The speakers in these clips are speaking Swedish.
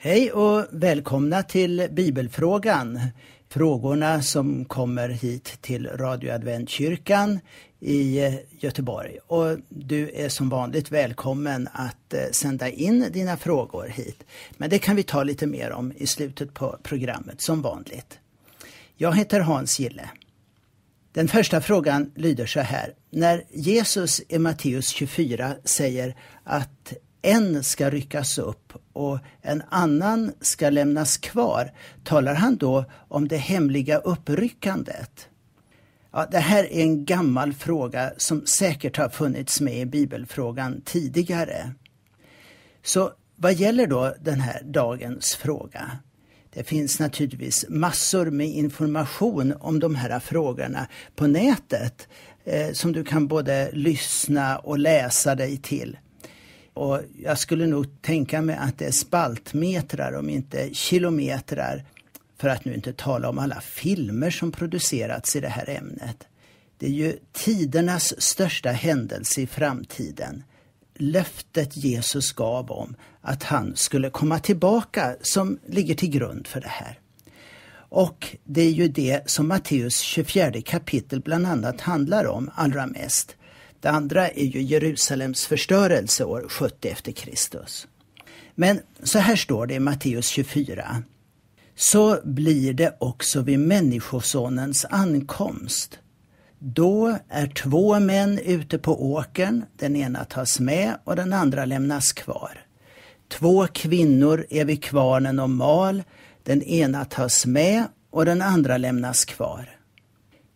Hej och välkomna till Bibelfrågan. Frågorna som kommer hit till Radio Adventkyrkan i eh, Göteborg. Och du är som vanligt välkommen att eh, sända in dina frågor hit. Men det kan vi ta lite mer om i slutet på programmet som vanligt. Jag heter Hans Gille. Den första frågan lyder så här. När Jesus i Matteus 24 säger att en ska ryckas upp och en annan ska lämnas kvar, talar han då om det hemliga uppryckandet? Ja, det här är en gammal fråga som säkert har funnits med i bibelfrågan tidigare. Så vad gäller då den här dagens fråga? Det finns naturligtvis massor med information om de här frågorna på nätet eh, som du kan både lyssna och läsa dig till. Och jag skulle nog tänka mig att det är spaltmetrar om inte kilometrar. För att nu inte tala om alla filmer som producerats i det här ämnet. Det är ju tidernas största händelse i framtiden. Löftet Jesus gav om att han skulle komma tillbaka som ligger till grund för det här. Och det är ju det som Matteus 24 kapitel bland annat handlar om allra mest. Det andra är ju Jerusalems förstörelse år 70 efter Kristus. Men så här står det i Matteus 24. Så blir det också vid Människosonens ankomst. Då är två män ute på åkern, den ena tas med och den andra lämnas kvar. Två kvinnor är vid kvarnen och mal, den ena tas med och den andra lämnas kvar.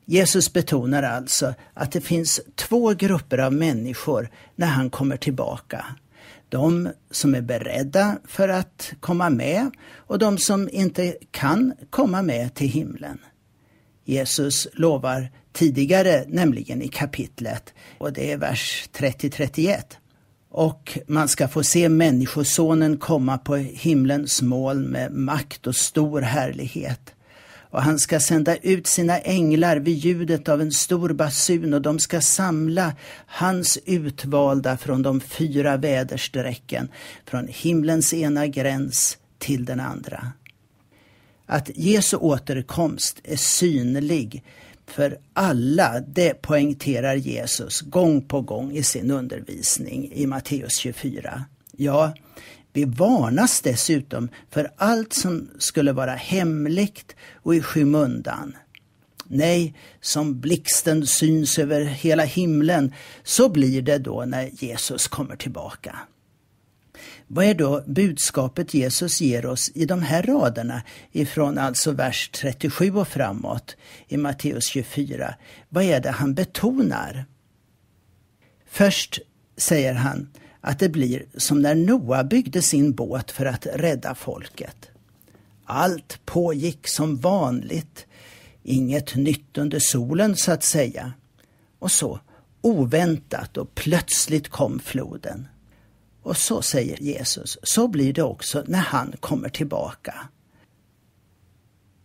Jesus betonar alltså att det finns två grupper av människor när han kommer tillbaka. De som är beredda för att komma med och de som inte kan komma med till himlen. Jesus lovar tidigare, nämligen i kapitlet, och det är vers 30-31. Och man ska få se Människosonen komma på himlens moln med makt och stor härlighet och han ska sända ut sina änglar vid ljudet av en stor basun och de ska samla hans utvalda från de fyra väderstrecken, från himlens ena gräns till den andra. Att Jesu återkomst är synlig för alla, det poängterar Jesus gång på gång i sin undervisning i Matteus 24. Ja, vi varnas dessutom för allt som skulle vara hemligt och i skymundan. Nej, som blixten syns över hela himlen, så blir det då när Jesus kommer tillbaka. Vad är då budskapet Jesus ger oss i de här raderna ifrån alltså vers 37 och framåt i Matteus 24? Vad är det han betonar? Först säger han att det blir som när Noa byggde sin båt för att rädda folket. Allt pågick som vanligt, inget nytt under solen så att säga. Och så, oväntat och plötsligt kom floden. Och så säger Jesus, så blir det också när han kommer tillbaka.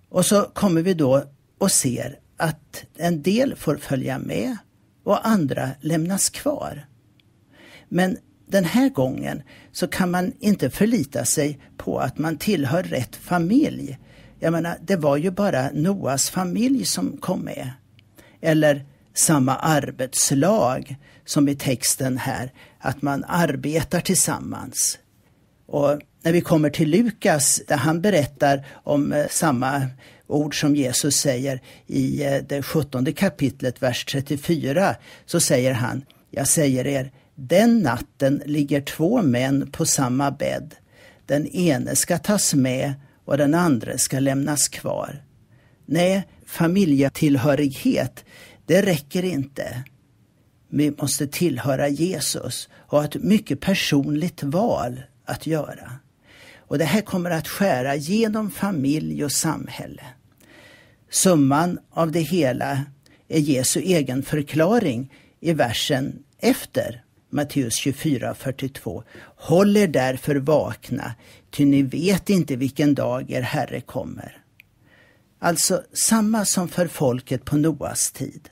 Och så kommer vi då och ser att en del får följa med och andra lämnas kvar. Men den här gången så kan man inte förlita sig på att man tillhör rätt familj. Jag menar, det var ju bara Noas familj som kom med. Eller samma arbetslag som i texten här, att man arbetar tillsammans. Och när vi kommer till Lukas, där han berättar om eh, samma ord som Jesus säger i eh, det 17 kapitlet, vers 34, så säger han, jag säger er, den natten ligger två män på samma bädd. Den ene ska tas med och den andra ska lämnas kvar. Nej, familjetillhörighet, det räcker inte. Vi måste tillhöra Jesus och ha ett mycket personligt val att göra. Och det här kommer att skära genom familj och samhälle. Summan av det hela är Jesu egen förklaring i versen efter Matteus 24.42. Håll er därför vakna, ty ni vet inte vilken dag er Herre kommer. Alltså samma som för folket på Noas tid.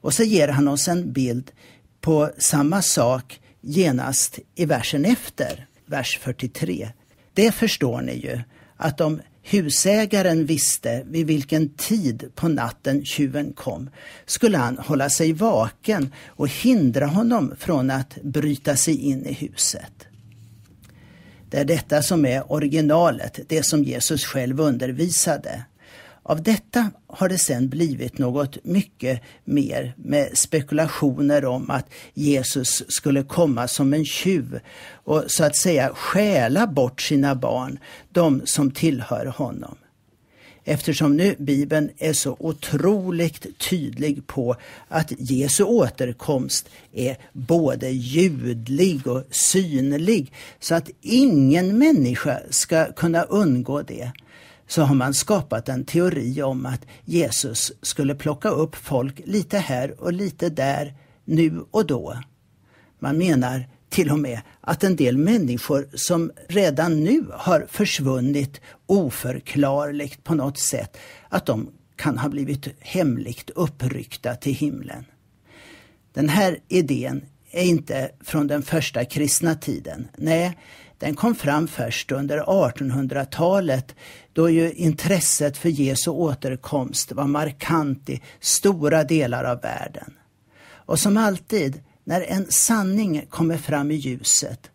Och så ger han oss en bild på samma sak genast i versen efter, vers 43. Det förstår ni ju, att om husägaren visste vid vilken tid på natten tjuven kom skulle han hålla sig vaken och hindra honom från att bryta sig in i huset. Det är detta som är originalet, det som Jesus själv undervisade. Av detta har det sedan blivit något mycket mer med spekulationer om att Jesus skulle komma som en tjuv och så att säga stjäla bort sina barn, de som tillhör honom. Eftersom nu Bibeln är så otroligt tydlig på att Jesu återkomst är både ljudlig och synlig så att ingen människa ska kunna undgå det så har man skapat en teori om att Jesus skulle plocka upp folk lite här och lite där, nu och då. Man menar till och med att en del människor som redan nu har försvunnit oförklarligt på något sätt, att de kan ha blivit hemligt uppryckta till himlen. Den här idén är inte från den första kristna tiden. Nej, den kom fram först under 1800-talet då ju intresset för Jesu återkomst var markant i stora delar av världen. Och som alltid, när en sanning kommer fram i ljuset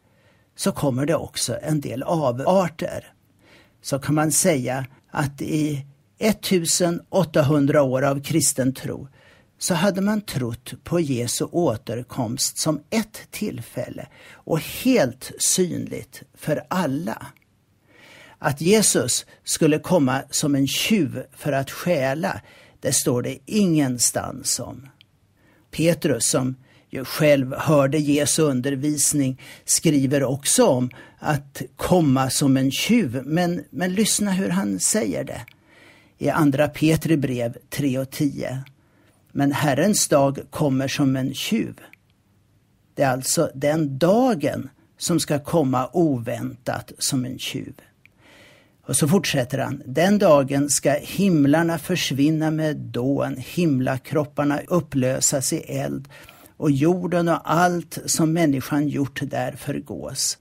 så kommer det också en del avarter. Så kan man säga att i 1800 år av kristen tro så hade man trott på Jesu återkomst som ett tillfälle och helt synligt för alla. Att Jesus skulle komma som en tjuv för att stjäla, det står det ingenstans om. Petrus, som ju själv hörde Jesu undervisning, skriver också om att komma som en tjuv, men, men lyssna hur han säger det i Andra Petri brev 3 och 10. Men Herrens dag kommer som en tjuv. Det är alltså den dagen som ska komma oväntat som en tjuv. Och så fortsätter han. Den dagen ska himlarna försvinna med dån, himlakropparna upplösas i eld och jorden och allt som människan gjort där förgås.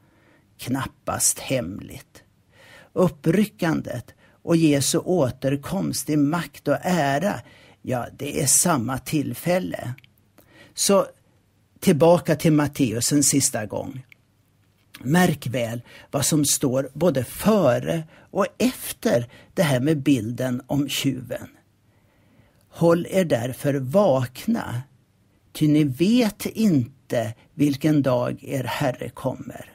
Knappast hemligt. Uppryckandet och Jesu återkomst i makt och ära Ja, det är samma tillfälle. Så tillbaka till Matteus en sista gång. Märk väl vad som står både före och efter det här med bilden om tjuven. Håll er därför vakna, ty ni vet inte vilken dag er Herre kommer.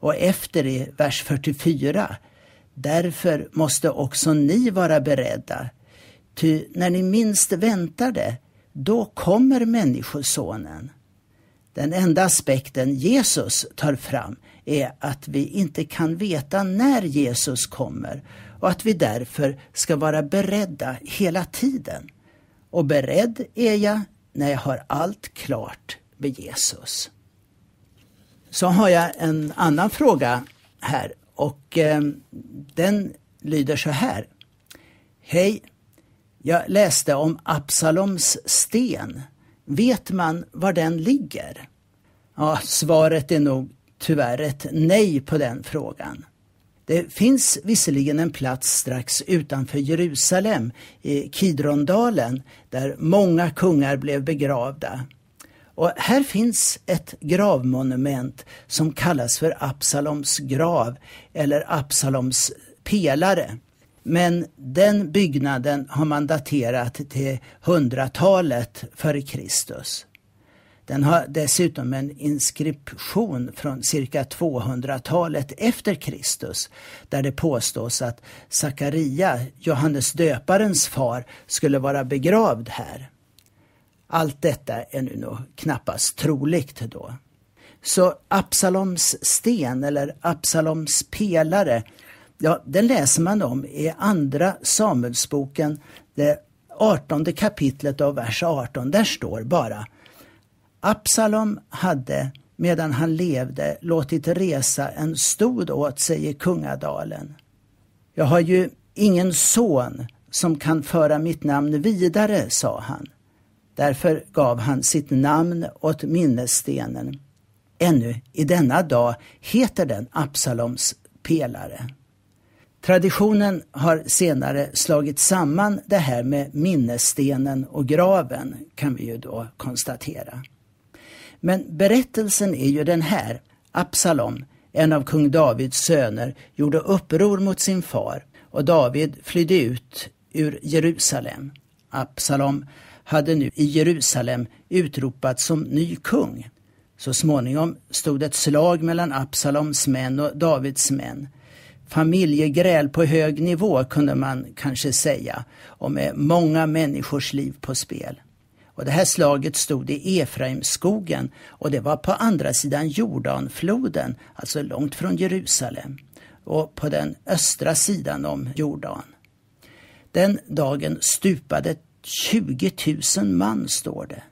Och efter i vers 44, därför måste också ni vara beredda, Ty när ni minst väntar det, då kommer Människosonen. Den enda aspekten Jesus tar fram är att vi inte kan veta när Jesus kommer och att vi därför ska vara beredda hela tiden. Och beredd är jag när jag har allt klart med Jesus. Så har jag en annan fråga här och eh, den lyder så här. Hej, jag läste om Absaloms sten. Vet man var den ligger? Ja, svaret är nog tyvärr ett nej på den frågan. Det finns visserligen en plats strax utanför Jerusalem, i Kidrondalen, där många kungar blev begravda. Och här finns ett gravmonument som kallas för Absaloms grav eller Absaloms pelare. Men den byggnaden har man daterat till 100-talet före Kristus. Den har dessutom en inskription från cirka 200-talet efter Kristus där det påstås att Sakaria, Johannes döparens far, skulle vara begravd här. Allt detta är nu nog knappast troligt då. Så Absaloms sten eller Absaloms pelare Ja, den läser man om i Andra Samuelsboken, det 18 kapitlet av vers 18. Där står bara Absalom hade medan han levde låtit resa en stod åt sig i kungadalen. Jag har ju ingen son som kan föra mitt namn vidare, sa han. Därför gav han sitt namn åt minnesstenen. Ännu i denna dag heter den Absaloms pelare. Traditionen har senare slagit samman det här med minnesstenen och graven kan vi ju då konstatera. Men berättelsen är ju den här. Absalom, en av kung Davids söner, gjorde uppror mot sin far och David flydde ut ur Jerusalem. Absalom hade nu i Jerusalem utropats som ny kung. Så småningom stod ett slag mellan Absaloms män och Davids män familjegräl på hög nivå kunde man kanske säga och med många människors liv på spel. Och det här slaget stod i Efraimskogen och det var på andra sidan Jordanfloden, alltså långt från Jerusalem och på den östra sidan om Jordan. Den dagen stupade 20 000 man, står det.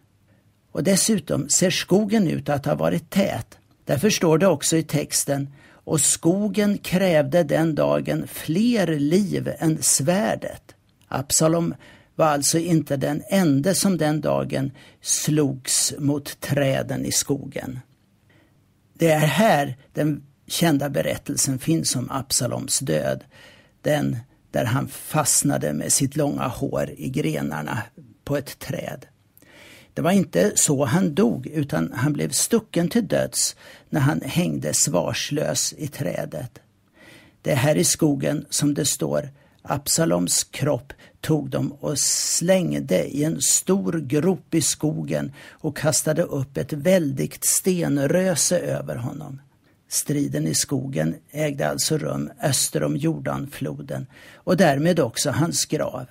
Och dessutom ser skogen ut att ha varit tät. Därför står det också i texten och skogen krävde den dagen fler liv än svärdet. Absalom var alltså inte den enda som den dagen slogs mot träden i skogen. Det är här den kända berättelsen finns om Absaloms död. Den där han fastnade med sitt långa hår i grenarna på ett träd. Det var inte så han dog utan han blev stucken till döds när han hängde svarslös i trädet. Det är här i skogen som det står Absaloms kropp tog de och slängde i en stor grop i skogen och kastade upp ett väldigt stenröse över honom. Striden i skogen ägde alltså rum öster om Jordanfloden och därmed också hans grav.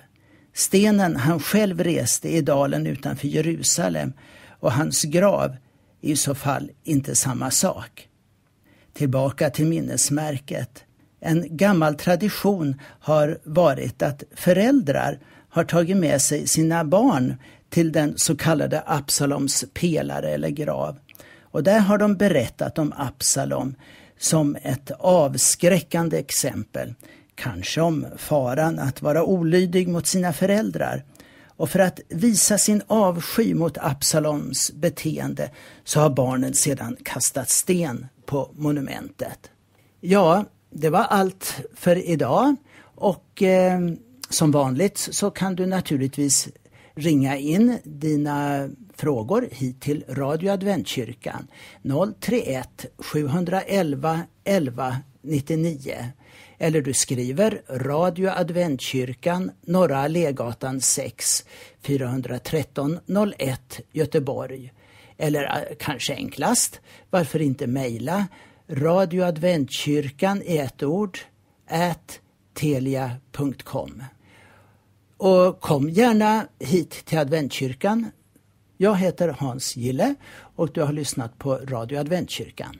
Stenen han själv reste i dalen utanför Jerusalem och hans grav är i så fall inte samma sak. Tillbaka till minnesmärket. En gammal tradition har varit att föräldrar har tagit med sig sina barn till den så kallade Absaloms pelare eller grav. Och där har de berättat om Absalom som ett avskräckande exempel kanske om faran att vara olydig mot sina föräldrar. Och för att visa sin avsky mot Absaloms beteende så har barnen sedan kastat sten på monumentet. Ja, det var allt för idag och eh, som vanligt så kan du naturligtvis ringa in dina frågor hit till Radio Adventkyrkan 031 711 11 99 eller du skriver Radio Adventkyrkan, Norra Allégatan 6, 413 01 Göteborg. Eller eh, kanske enklast, varför inte mejla Radio Adventkyrkan i ett ord, at telia.com. Och kom gärna hit till Adventkyrkan. Jag heter Hans Gille och du har lyssnat på Radio Adventkyrkan.